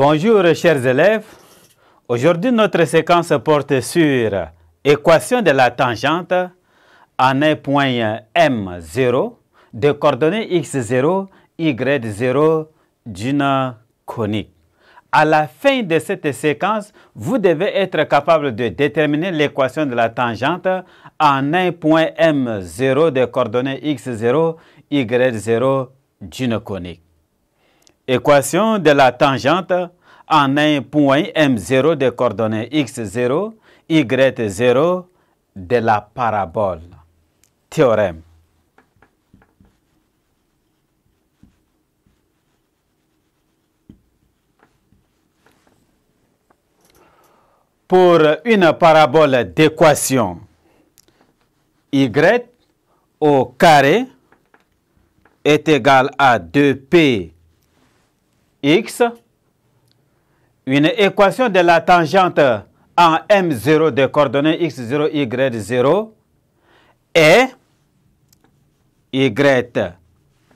Bonjour chers élèves. Aujourd'hui, notre séquence porte sur équation de la tangente en un point M0 de coordonnées X0, Y0 d'une conique. À la fin de cette séquence, vous devez être capable de déterminer l'équation de la tangente en un point M0 de coordonnées X0, Y0 d'une conique. Équation de la tangente en un point M0 des coordonnées X0, Y0 de la parabole. Théorème. Pour une parabole d'équation y au carré est égal à 2p x, une équation de la tangente en M0 des coordonnées x0, y0 et y,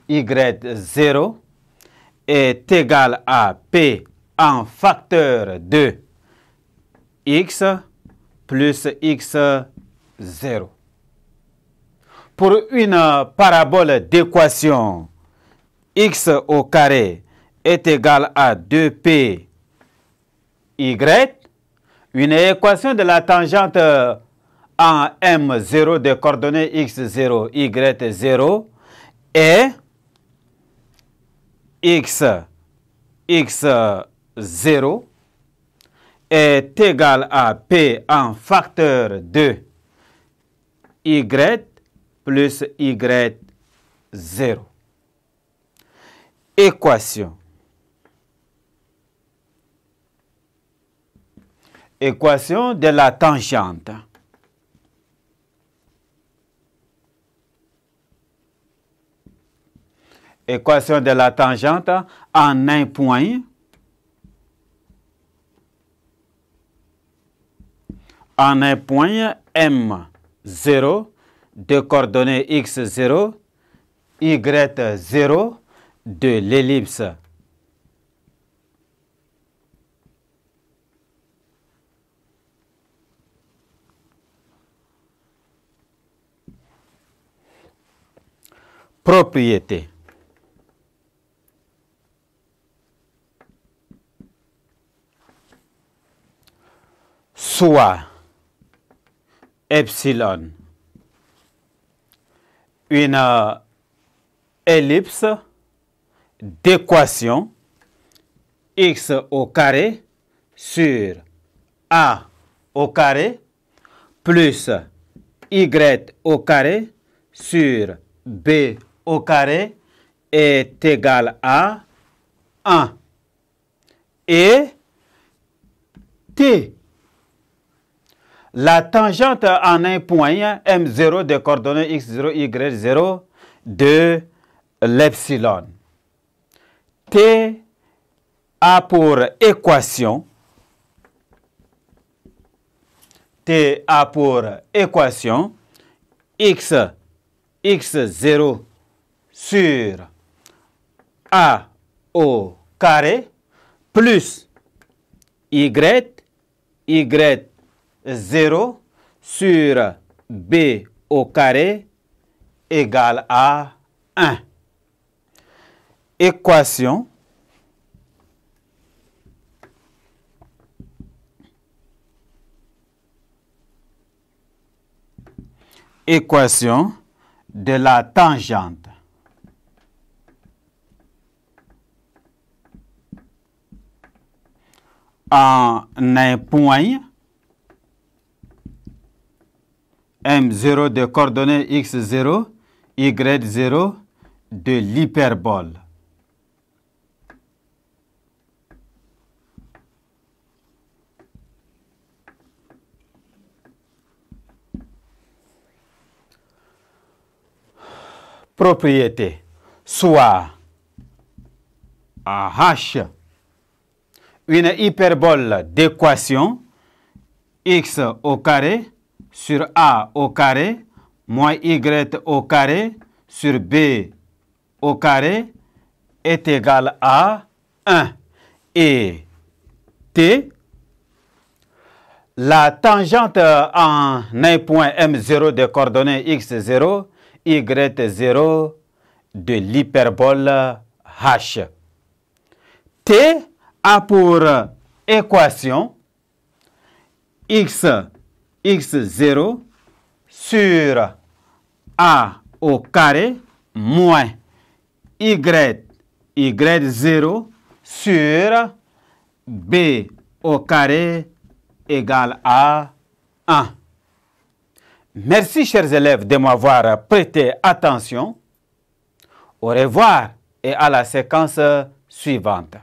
y0 est égale à P en facteur de x plus x0. Pour une parabole d'équation x au carré est égal à 2 y une équation de la tangente en m0 des coordonnées x0, y0 est x, x0 est égal à p en facteur 2 y plus y0. Équation équation de la tangente. Équation de la tangente en un point. En un point M0 de coordonnées X0, Y0 de l'ellipse propriété. Soit epsilon une euh, ellipse d'équation x au carré sur a au carré plus y au carré sur b au carré est égal à 1. Et t, la tangente en un point, m0 des coordonnées x0, y0 de l'epsilon. T a pour équation. T a pour équation. X, x0 sur a au carré plus y, y, 0 sur b au carré égal à 1. Équation équation de la tangente en un point M0 de coordonnées X0, Y0 de l'hyperbole. Propriété, soit à H une hyperbole d'équation x au carré sur a au carré moins y au carré sur b au carré est égal à 1. Et t, la tangente en un point m0 de coordonnées x0, y0 de l'hyperbole h. t a pour équation x, x0 sur a au carré moins y, y0 sur b au carré égale à 1. Merci chers élèves de m'avoir prêté attention. Au revoir et à la séquence suivante.